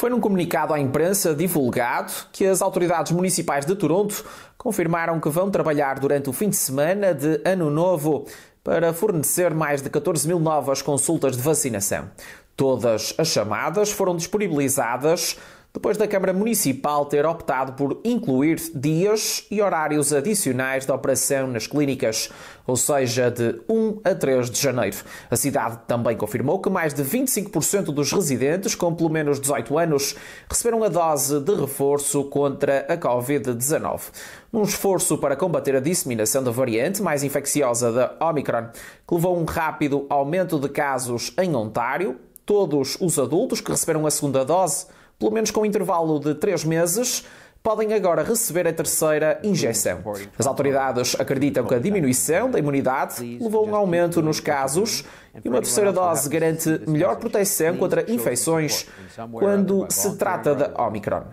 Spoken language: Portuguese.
Foi num comunicado à imprensa divulgado que as autoridades municipais de Toronto confirmaram que vão trabalhar durante o fim de semana de Ano Novo para fornecer mais de 14 mil novas consultas de vacinação. Todas as chamadas foram disponibilizadas depois da Câmara Municipal ter optado por incluir dias e horários adicionais de operação nas clínicas, ou seja, de 1 a 3 de janeiro. A cidade também confirmou que mais de 25% dos residentes com pelo menos 18 anos receberam a dose de reforço contra a Covid-19. Num esforço para combater a disseminação da variante mais infecciosa da Omicron, que levou a um rápido aumento de casos em Ontário, todos os adultos que receberam a segunda dose pelo menos com um intervalo de três meses, podem agora receber a terceira injeção. As autoridades acreditam que a diminuição da imunidade levou a um aumento nos casos e uma terceira dose garante melhor proteção contra infecções quando se trata da Omicron.